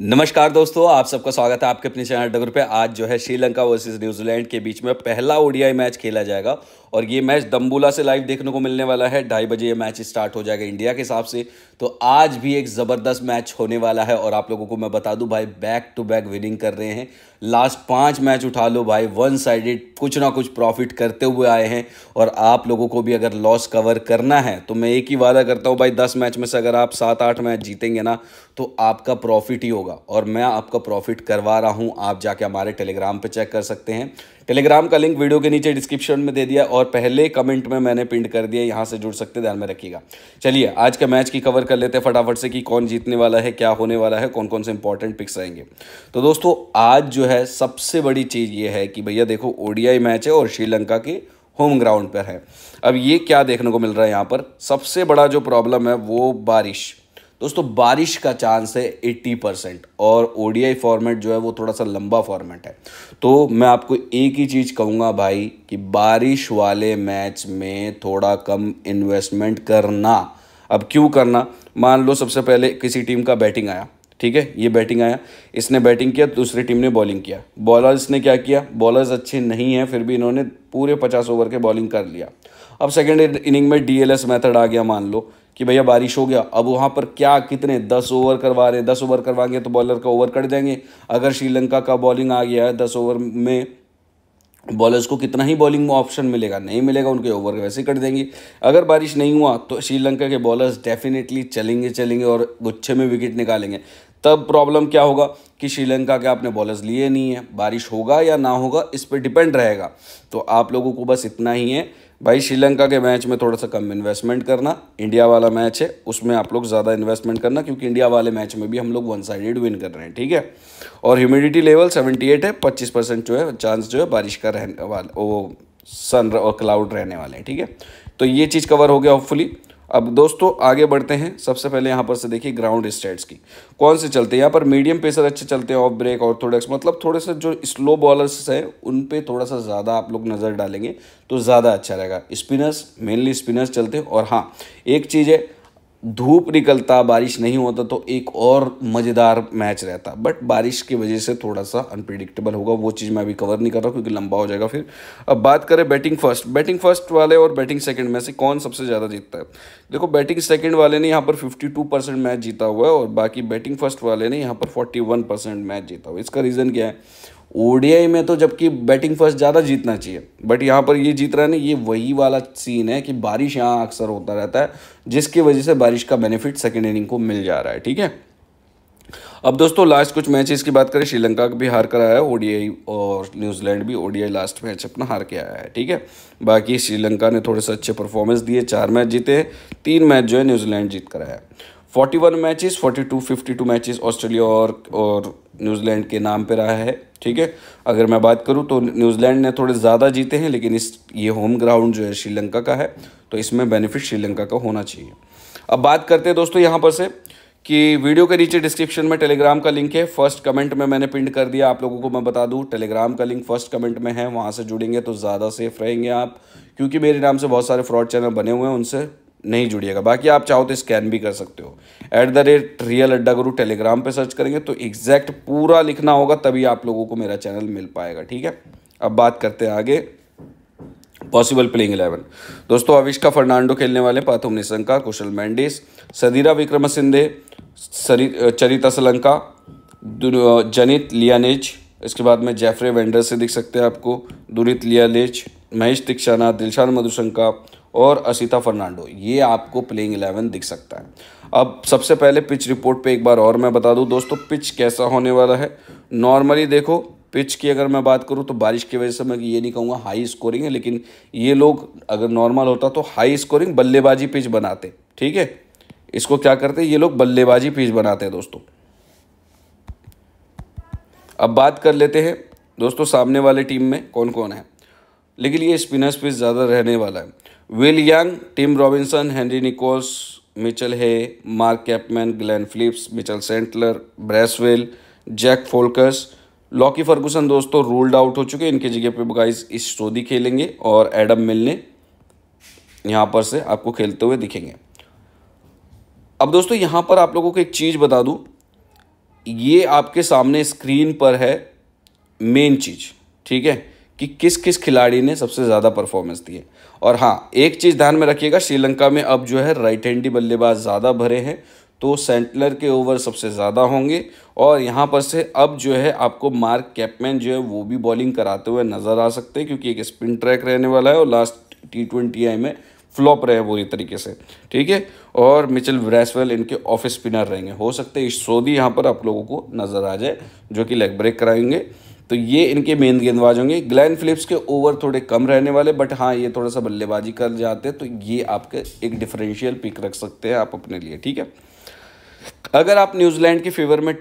नमस्कार दोस्तों आप सबका स्वागत है आपके अपने चैनल डगर पे आज जो है श्रीलंका वर्सेस न्यूजीलैंड के बीच में पहला ओडीआई मैच खेला जाएगा और ये मैच दम्बूला से लाइव देखने को मिलने वाला है ढाई बजे ये मैच स्टार्ट हो जाएगा इंडिया के हिसाब से तो आज भी एक ज़बरदस्त मैच होने वाला है और आप लोगों को मैं बता दूं भाई बैक टू बैक विनिंग कर रहे हैं लास्ट पाँच मैच उठा लो भाई वन साइडेड कुछ ना कुछ प्रॉफिट करते हुए आए हैं और आप लोगों को भी अगर लॉस कवर करना है तो मैं एक ही वादा करता हूँ भाई दस मैच में से अगर आप सात आठ मैच जीतेंगे ना तो आपका प्रॉफिट ही होगा और मैं आपका प्रॉफिट करवा रहा हूँ आप जाके हमारे टेलीग्राम पर चेक कर सकते हैं टेलीग्राम का लिंक वीडियो के नीचे डिस्क्रिप्शन में दे दिया और पहले कमेंट में मैंने पिंड कर दिया यहाँ से जुड़ सकते ध्यान में रखिएगा चलिए आज के मैच की कवर कर लेते हैं फटाफट से कि कौन जीतने वाला है क्या होने वाला है कौन कौन से इंपॉर्टेंट पिक्स रहेंगे तो दोस्तों आज जो है सबसे बड़ी चीज़ ये है कि भैया देखो ओडीआई मैच है और श्रीलंका के होम ग्राउंड पर है अब ये क्या देखने को मिल रहा है यहाँ पर सबसे बड़ा जो प्रॉब्लम है वो बारिश दोस्तों बारिश का चांस है एट्टी परसेंट और ओडीआई फॉर्मेट जो है वो थोड़ा सा लंबा फॉर्मेट है तो मैं आपको एक ही चीज़ कहूँगा भाई कि बारिश वाले मैच में थोड़ा कम इन्वेस्टमेंट करना अब क्यों करना मान लो सबसे पहले किसी टीम का बैटिंग आया ठीक है ये बैटिंग आया इसने बैटिंग किया दूसरी टीम ने बॉलिंग किया बॉलर्स ने क्या किया बॉलर्स अच्छे नहीं हैं फिर भी इन्होंने पूरे पचास ओवर के बॉलिंग कर लिया अब सेकेंड इनिंग में डी मेथड आ गया मान लो कि भैया बारिश हो गया अब वहाँ पर क्या कितने दस ओवर करवा रहे हैं दस ओवर करवाएंगे तो बॉलर का ओवर कट जाएंगे अगर श्रीलंका का बॉलिंग आ गया है दस ओवर में बॉलर्स को कितना ही बॉलिंग में ऑप्शन मिलेगा नहीं मिलेगा उनके ओवर वैसे कट देंगे अगर बारिश नहीं हुआ तो श्रीलंका के बॉलर्स डेफिनेटली चलेंगे चलेंगे और गुच्छे में विकेट निकालेंगे तब प्रॉब्लम क्या होगा कि श्रीलंका के आपने बॉलर्स लिए नहीं है बारिश होगा या ना होगा इस पर डिपेंड रहेगा तो आप लोगों को बस इतना ही है भाई श्रीलंका के मैच में थोड़ा सा कम इन्वेस्टमेंट करना इंडिया वाला मैच है उसमें आप लोग ज़्यादा इन्वेस्टमेंट करना क्योंकि इंडिया वाले मैच में भी हम लोग वन साइडेड विन कर रहे हैं ठीक है और ह्यूमिडिटी लेवल सेवेंटी एट है पच्चीस परसेंट जो है चांस जो है बारिश का रहने वाला वो सन और क्लाउड रहने वाले हैं ठीक है तो ये चीज़ कवर हो गया होपफुली अब दोस्तों आगे बढ़ते हैं सबसे पहले यहाँ पर से देखिए ग्राउंड स्टेट्स की कौन से चलते हैं यहाँ पर मीडियम पेसर अच्छे चलते हैं ऑफ ब्रेक और थोड़े मतलब थोड़े से जो स्लो बॉलर्स हैं उन पे थोड़ा सा ज़्यादा आप लोग नज़र डालेंगे तो ज़्यादा अच्छा रहेगा स्पिनर्स मेनली स्पिनर्स चलते हैं और हाँ एक चीज़ है धूप निकलता बारिश नहीं होता तो एक और मज़ेदार मैच रहता बट बारिश की वजह से थोड़ा सा अनप्रिडिक्टेबल होगा वो चीज़ मैं अभी कवर नहीं कर रहा क्योंकि लंबा हो जाएगा फिर अब बात करें बैटिंग फर्स्ट बैटिंग फर्स्ट वाले और बैटिंग सेकंड में से कौन सबसे ज़्यादा जीतता है देखो बैटिंग सेकंड वाले ने यहाँ पर फिफ्टी मैच जीता हुआ है और बाकी बैटिंग फर्स्ट वाले ने यहाँ पर फोर्टी मैच जीता हुआ है इसका रीज़न क्या है ओडीआई में तो जबकि बैटिंग फर्स्ट ज़्यादा जीतना चाहिए बट यहाँ पर ये जीत रहा है ना ये वही वाला सीन है कि बारिश यहाँ अक्सर होता रहता है जिसकी वजह से बारिश का बेनिफिट सेकेंड इनिंग को मिल जा रहा है ठीक है अब दोस्तों लास्ट कुछ मैचेस की बात करें श्रीलंका भी हार कर आया है ओडीआई और न्यूजीलैंड भी ओडीआई लास्ट मैच अपना हार के आया है ठीक है बाकी श्रीलंका ने थोड़े से अच्छे परफॉर्मेंस दिए चार मैच जीते तीन मैच जो है न्यूजीलैंड जीत कर आया है forty one matches forty two fifty two matches Australia और और न्यूजीलैंड के नाम पे रहा है ठीक है अगर मैं बात करूँ तो न्यूजीलैंड ने थोड़े ज़्यादा जीते हैं लेकिन इस ये होम ग्राउंड जो है श्रीलंका का है तो इसमें बेनिफिट श्रीलंका का होना चाहिए अब बात करते हैं दोस्तों यहाँ पर से कि वीडियो के नीचे डिस्क्रिप्शन में टेलीग्राम का लिंक है फर्स्ट कमेंट में मैंने पिंड कर दिया आप लोगों को मैं बता दूं टेलीग्राम का लिंक फर्स्ट कमेंट में है वहाँ से जुड़ेंगे तो ज़्यादा सेफ रहेंगे आप क्योंकि मेरे नाम से बहुत सारे फ्रॉड चैनल बने हुए हैं उनसे नहीं जुड़िएगा बाकी आप चाहो तो स्कैन भी कर सकते हो एट द रेट रियल अड्डा गुरु टेलीग्राम पर सर्च करेंगे तो एग्जैक्ट पूरा लिखना होगा तभी आप लोगों को मेरा चैनल मिल पाएगा ठीक है अब बात करते हैं आगे पॉसिबल प्लेइंग इलेवन दोस्तों अविष्का फर्नांडो खेलने वाले पाथुम निशंका कुशल मैंडिस सदीरा विक्रम सिंधे चरिता सलंका जनित लियानेज इसके बाद में जेफरे वेंडर से दिख सकते हैं आपको दुरित लियालेज महेश दीक्षाना दिलशान मधुशंका और असिता फर्नांडो ये आपको प्लेइंग इलेवन दिख सकता है अब सबसे पहले पिच रिपोर्ट पे एक बार और मैं बता दूं दोस्तों पिच कैसा होने वाला है नॉर्मली देखो पिच की अगर मैं बात करूं तो बारिश की वजह से मैं ये नहीं कहूँगा हाई स्कोरिंग है लेकिन ये लोग अगर नॉर्मल होता तो हाई स्कोरिंग बल्लेबाजी पिच बनाते ठीक है इसको क्या करते ये लोग बल्लेबाजी पिच बनाते हैं दोस्तों अब बात कर लेते हैं दोस्तों सामने वाले टीम में कौन कौन है लेकिन ये स्पिनर्स पिच ज़्यादा रहने वाला है Will Young Tim Robinson Henry Nicholls Mitchell Hay Mark Chapman Glenn Phillips Mitchell Santner Bracewell Jack Foulkes Lockie Ferguson दोस्तों रूल्ड आउट हो चुके हैं इनके जगह पे बगाइज इस सोदी खेलेंगे और एडम मिलने यहाँ पर से आपको खेलते हुए दिखेंगे अब दोस्तों यहाँ पर आप लोगों को एक चीज़ बता दूँ ये आपके सामने स्क्रीन पर है मेन चीज़ ठीक है कि किस किस खिलाड़ी ने सबसे ज़्यादा परफॉर्मेंस दी है और हाँ एक चीज़ ध्यान में रखिएगा श्रीलंका में अब जो है राइट हैंडी बल्लेबाज ज़्यादा भरे हैं तो सेंटलर के ओवर सबसे ज़्यादा होंगे और यहाँ पर से अब जो है आपको मार्क कैपमैन जो है वो भी बॉलिंग कराते हुए नज़र आ सकते हैं क्योंकि एक स्पिन ट्रैक रहने वाला है और लास्ट टी ट्वेंटी आई में फ्लॉप रहे पूरी तरीके से ठीक है और मिचल ब्रैसवेल इनके ऑफिस स्पिनर रहेंगे हो सकते इस सोदी यहाँ पर आप लोगों को नज़र आ जाए जो कि लेग ब्रेक कराएंगे तो ये इनके मेन गेंदबाज होंगे ग्लैन फिलिप्स के ओवर थोड़े कम रहने वाले बट हाँ ये थोड़ा सा बल्लेबाजी कर जाते हैं तो ये आपके एक डिफरेंशियल पिक रख सकते हैं आप अपने लिए ठीक है अगर आप न्यूजीलैंड के फेवर में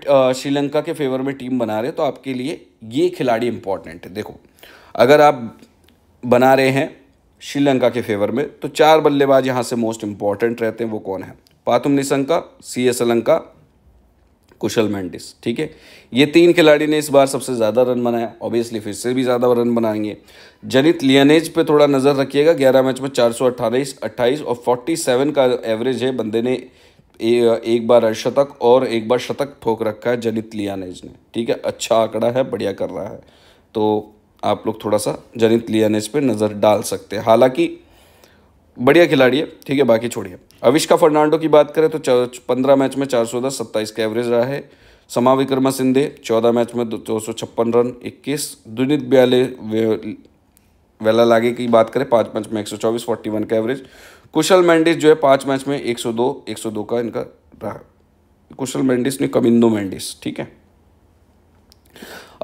श्रीलंका के फेवर में टीम बना रहे हैं तो आपके लिए ये खिलाड़ी इंपॉर्टेंट है देखो अगर आप बना रहे हैं श्रीलंका के फेवर में तो चार बल्लेबाज यहाँ से मोस्ट इंपॉर्टेंट रहते हैं वो कौन है पातुम निशंका सी एस अलंका कुशल मैंडिस ठीक है ये तीन खिलाड़ी ने इस बार सबसे ज़्यादा रन बनाया ऑब्वियसली फिर से भी ज़्यादा रन बनाएंगे जनित लियनेज पे थोड़ा नज़र रखिएगा ग्यारह मैच में चार सौ अट्ठाईस अट्ठाईस और फोर्टी सेवन का एवरेज है बंदे ने ए, एक बार अर्धशतक और एक बार शतक ठोक रखा है जनित लियानेज ने ठीक है अच्छा आंकड़ा है बढ़िया कर रहा है तो आप लोग थोड़ा सा जनित लियानेज पे नज़र डाल सकते हैं हालांकि बढ़िया खिलाड़ी है ठीक है बाकी छोड़िए अविष्का फर्नांडो की बात करें तो पंद्रह मैच में चार सौ दस सत्ताईस का एवरेज रहा है समा विक्रमा सिंधे चौदह मैच में दो सौ छप्पन रन इक्कीस दुनित ब्याले वेला लागे की बात करें पाँच मैच में एक सौ चौबीस फोर्टी वन का एवरेज कुशल मैंडिस जो है पाँच मैच में एक सौ दो एक सौ दो का इनका रहा कुशल मैंडिस ने कमिंदो मैंडिस ठीक है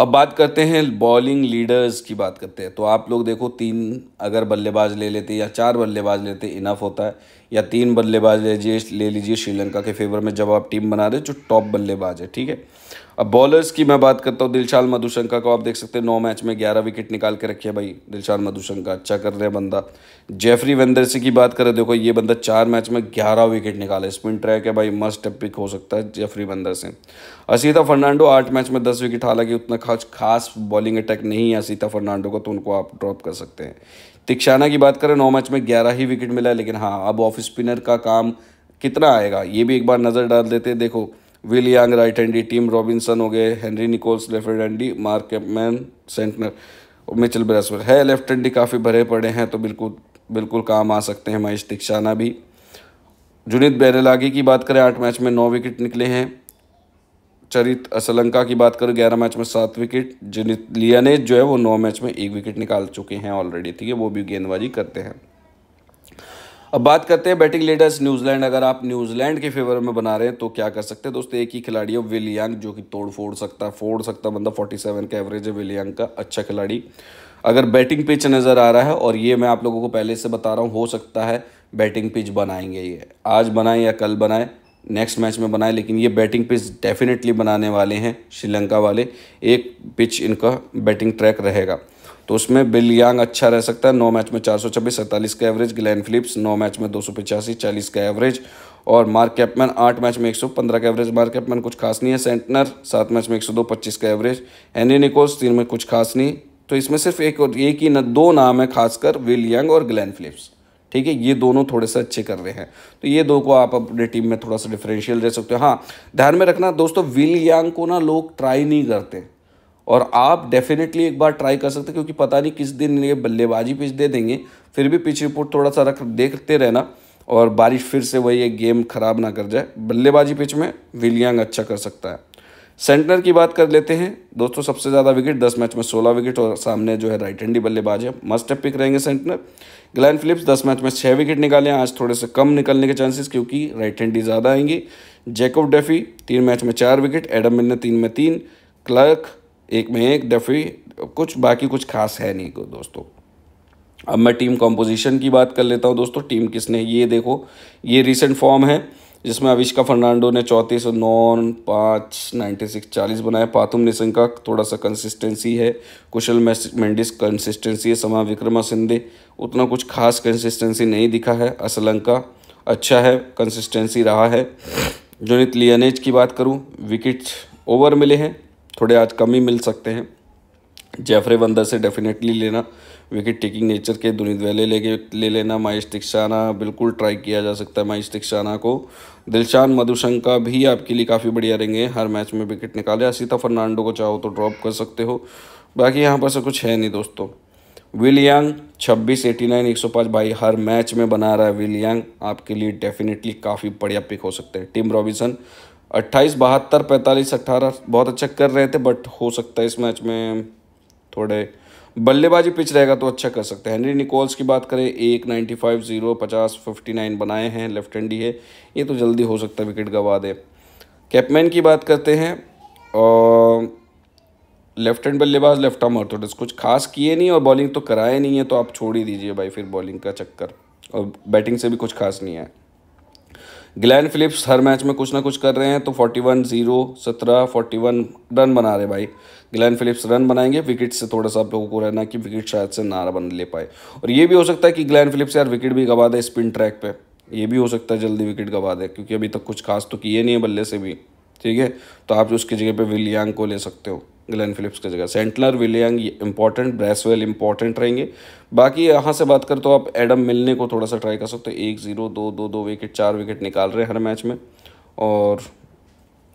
अब बात करते हैं बॉलिंग लीडर्स की बात करते हैं तो आप लोग देखो तीन अगर बल्लेबाज ले लेते या चार बल्लेबाज लेते इनफ होता है या तीन बल्लेबाज लीजिए ले लीजिए श्रीलंका के फेवर में जब आप टीम बना रहे जो टॉप बल्लेबाज है ठीक है अब बॉलर्स की मैं बात करता हूँ दिलशाल मधुशंका को आप देख सकते हैं नौ मैच में ग्यारह विकेट निकाल के रखे भाई दिलशाल मधुशंका अच्छा कर रहे हैं बंदा जेफरी वेंदरसी की बात करें देखो ये बंदा चार मैच में ग्यारह विकेट निकाले स्पिन ट्रैक है भाई मस्ट पिक हो सकता है जेफरी वेंदर से असीता फर्नांडो आठ मैच में दस विकेट हालांकि उतना खास खास बॉलिंग अटैक नहीं है असीता फर्नांडो को तो उनको आप ड्रॉप कर सकते हैं तिक्षाना की बात करें नौ मैच में ग्यारह ही विकेट मिला है लेकिन हाँ अब ऑफ स्पिनर का काम कितना आएगा ये भी एक बार नज़र डाल देते देखो Will Young right handy Tim Robinson हो गए Henry Nicholls left handy Mark Chapman Santner Mitchell Bracewell है लेफ्ट हैंडी काफ़ी भरे पड़े हैं तो बिल्कुल बिल्कुल काम आ सकते हैं महेश तिक्षाना भी जुनीत बैरलागी की बात करें आठ मैच में नौ विकेट निकले हैं चरित असलंका की बात करें ग्यारह मैच में सात विकेट जिनित लियानेज जो है वो नौ मैच में एक विकेट निकाल चुके हैं ऑलरेडी ठीक है वो भी गेंदबाजी करते हैं अब बात करते हैं बैटिंग लीडर्स न्यूजीलैंड अगर आप न्यूजीलैंड के फेवर में बना रहे हैं तो क्या कर सकते हैं दोस्तों एक ही खिलाड़ी है विलियंग जो कि तोड़ फोड़ सकता है फोड़ सकता बंदा सेवन का एवरेज है विलियांग का अच्छा खिलाड़ी अगर बैटिंग पिच नज़र आ रहा है और ये मैं आप लोगों को पहले से बता रहा हूँ हो सकता है बैटिंग पिच बनाएंगे ये आज बनाए या कल बनाए नेक्स्ट मैच में बनाए लेकिन ये बैटिंग पिच डेफिनेटली बनाने वाले हैं श्रीलंका वाले एक पिच इनका बैटिंग ट्रैक रहेगा तो उसमें बिल यांग अच्छा रह सकता है नौ मैच में चार सौ छब्बीस सैंतालीस का एवरेज ग्लैन फिलिप्स नौ मैच में दो सौ पचासी चालीस का एवरेज और मार्क कैपमैन आठ मैच में एक सौ पंद्रह का एवरेज मार्क कैपमैन कुछ खास नहीं है सेंटनर सात मैच में एक सौ दो पच्चीस का एवरेज हैनी निकोस तीन में कुछ खास नहीं तो इसमें सिर्फ एक और एक ही न, दो नाम है खासकर विल यंग और ग्लैन फिलिप्स ठीक है ये दोनों थोड़े से अच्छे कर रहे हैं तो ये दो को आप अपने टीम में थोड़ा सा डिफरेंशियल दे सकते हो हाँ ध्यान में रखना दोस्तों विल यांग को ना लोग ट्राई नहीं करते और आप डेफिनेटली एक बार ट्राई कर सकते क्योंकि पता नहीं किस दिन ये बल्लेबाजी पिच दे देंगे फिर भी पिच रिपोर्ट थोड़ा सा रख देखते रहना और बारिश फिर से वही एक गेम ख़राब ना कर जाए बल्लेबाजी पिच में विलियांग अच्छा कर सकता है सेंटनर की बात कर लेते हैं दोस्तों सबसे ज़्यादा विकेट दस मैच में सोलह विकेट और सामने जो है राइट हैंडी बल्लेबाज है मस्ट पिक रहेंगे सेंटनर ग्लैन फिलिप्स दस मैच में छः विकेट निकाले आज थोड़े से कम निकलने के चांसेस क्योंकि राइट हैंडी ज़्यादा आएंगे जैकब डेफी तीन मैच में चार विकेट एडम मिल ने तीन में तीन क्लर्क एक में एक डेफी कुछ बाकी कुछ खास है नहीं दोस्तों अब मैं टीम कॉम्पोजिशन की बात कर लेता हूँ दोस्तों टीम किसने ये देखो ये रिसेंट फॉर्म है जिसमें अविष्का फर्नांडो ने चौंतीस नॉन पाँच नाइन्टी सिक्स चालीस बनाए पातुम निशंग का थोड़ा सा कंसिस्टेंसी है कुशल मेंडिस कंसिस्टेंसी है समा विक्रमा सिंधे उतना कुछ खास कंसिस्टेंसी नहीं दिखा है असलंका अच्छा है कंसिस्टेंसी रहा है जोनित लियनेज की बात करूँ विकेट ओवर मिले हैं थोड़े आज कम ही मिल सकते हैं जेफरे वंदर से डेफिनेटली लेना विकेट टेकिंग नेचर के दुनित वैले लेके ले लेना माइश तिक्साना बिल्कुल ट्राई किया जा सकता है माइश को दिलशान मधुशंका भी आपके लिए काफ़ी बढ़िया रहेंगे हर मैच में विकेट निकाले असीता फर्नांडो को चाहो तो ड्रॉप कर सकते हो बाकी यहाँ पर से कुछ है नहीं दोस्तों विलियंग छब्बीस एटी नाइन एक सौ पाँच भाई हर मैच में बना रहा है विलियंग आपके लिए डेफिनेटली काफ़ी बढ़िया पिक हो सकते हैं टिम रॉबिसन अट्ठाईस बहत्तर पैंतालीस अट्ठारह बहुत अच्छा कर रहे थे बट हो सकता है इस मैच में थोड़े बल्लेबाजी पिच रहेगा तो अच्छा कर सकते हैं हेनरी निकोल्स की बात करें एक नाइन्टी फाइव जीरो पचास फिफ्टी नाइन बनाए हैं लेफ्ट हैंडी है ये तो जल्दी हो सकता है विकेट गंवा दे कैपमैन की बात करते हैं और लेफ्ट हैंड बल्लेबाज लेफ्ट आर्म ऑर्थोडक्स कुछ खास किए नहीं और बॉलिंग तो कराए नहीं है तो आप छोड़ ही दीजिए भाई फिर बॉलिंग का चक्कर और बैटिंग से भी कुछ खास नहीं है ग्लैन फिलिप्स हर मैच में कुछ ना कुछ कर रहे हैं तो फोर्टी वन जीरो सत्रह फोर्टी वन रन बना रहे भाई ग्लैन फिलिप्स रन बनाएंगे विकेट से थोड़ा सा आप लोगों को रहना कि विकेट शायद से ना बन ले पाए और ये भी हो सकता है कि ग्लैन फिलिप्स यार विकेट भी गवा दे स्पिन ट्रैक पर ये भी हो सकता है जल्दी विकेट गवा दे क्योंकि अभी तक कुछ खास तो किए नहीं है बल्ले से भी ठीक है तो आप उसकी जगह पे विलियांग को ले सकते हो ग्लैन फिलिप्स की जगह Santner Will Young important Bracewell important रहेंगे बाकी यहाँ से बात करें तो आप एडम मिलने को थोड़ा सा ट्राई कर सकते हो एक ज़ीरो दो दो दो विकेट चार विकेट निकाल रहे हैं हर मैच में और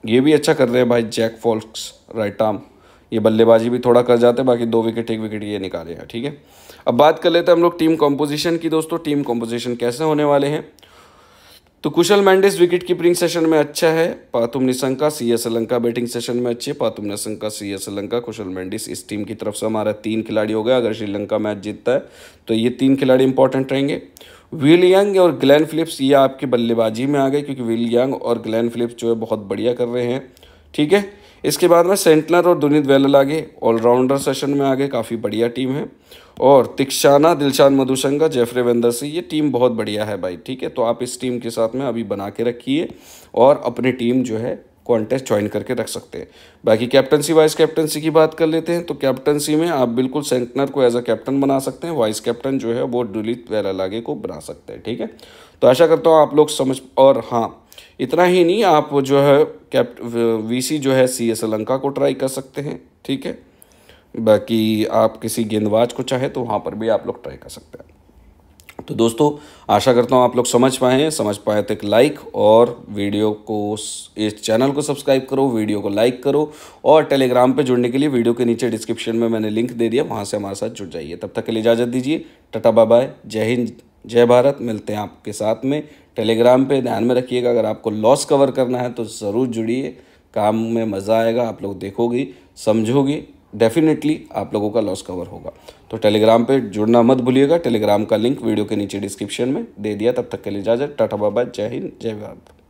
ये भी अच्छा कर रहे हैं भाई जैक फॉल्क्स राइट आर्म ये बल्लेबाजी भी थोड़ा कर जाते हैं बाकी दो विकेट एक विकेट ये निकाले हैं ठीक है अब बात कर लेते हैं हम लोग टीम कॉम्पोजिशन की दोस्तों टीम कॉम्पोजिशन कैसे होने वाले हैं तो Kusal Mendis wicket keeping session में अच्छा है Pathum Nissanka C Asalanka batting session में अच्छी है पातुम निशंका सी एस लंका कुशल मैंडिस इस टीम की तरफ से हमारा तीन खिलाड़ी हो गया अगर श्रीलंका मैच जीतता है तो ये तीन खिलाड़ी इंपॉर्टेंट रहेंगे विल यंग और ग्लैन फिलिप्स ये आपकी बल्लेबाजी में आ गए क्योंकि विल यंग और ग्लैन फिलिप्स जो है बहुत बढ़िया कर रहे हैं ठीक है इसके बाद में सेंटनर और दुनित वेलल आ गए ऑलराउंडर सेशन में आ गए काफ़ी बढ़िया टीम है और तिक्षाना दिलशान मधुशंका जेफरे वेंदरसी ये टीम बहुत बढ़िया है भाई ठीक है तो आप इस टीम के साथ में अभी बना के रखिए और अपनी टीम जो है कॉन्टेस्ट ज्वाइन करके रख सकते हैं बाकी कैप्टनसी वाइस कैप्टनसी की बात कर लेते हैं तो कैप्टनसी में आप बिल्कुल सेंकनर को एज अ कैप्टन बना सकते हैं वाइस कैप्टन जो है वो डुलित लागे को बना सकते हैं ठीक है तो आशा करता हूँ आप लोग समझ और हाँ इतना ही नहीं आप जो है कैप्ट वी जो है सी एस लंका को ट्राई कर सकते हैं ठीक है बाकी आप किसी गेंदबाज को चाहे तो वहाँ पर भी आप लोग ट्राई कर सकते हैं तो दोस्तों आशा करता हूँ आप लोग समझ पाए समझ पाए तो एक लाइक और वीडियो को इस चैनल को सब्सक्राइब करो वीडियो को लाइक करो और टेलीग्राम पे जुड़ने के लिए वीडियो के नीचे डिस्क्रिप्शन में मैंने लिंक दे दिया वहाँ से हमारे साथ जुड़ जाइए तब तक के लिए इजाज़त दीजिए टाटा बाय बाय जय हिंद जय भारत मिलते हैं आपके साथ में टेलीग्राम पर ध्यान में रखिएगा अगर आपको लॉस कवर करना है तो ज़रूर जुड़िए काम में मज़ा आएगा आप लोग देखोगी समझोगे डेफिनेटली आप लोगों का लॉस कवर होगा तो टेलीग्राम पे जुड़ना मत भूलिएगा टेलीग्राम का लिंक वीडियो के नीचे डिस्क्रिप्शन में दे दिया तब तक के लिए इजाज़त टाटा बाबा जय हिंद जय भारत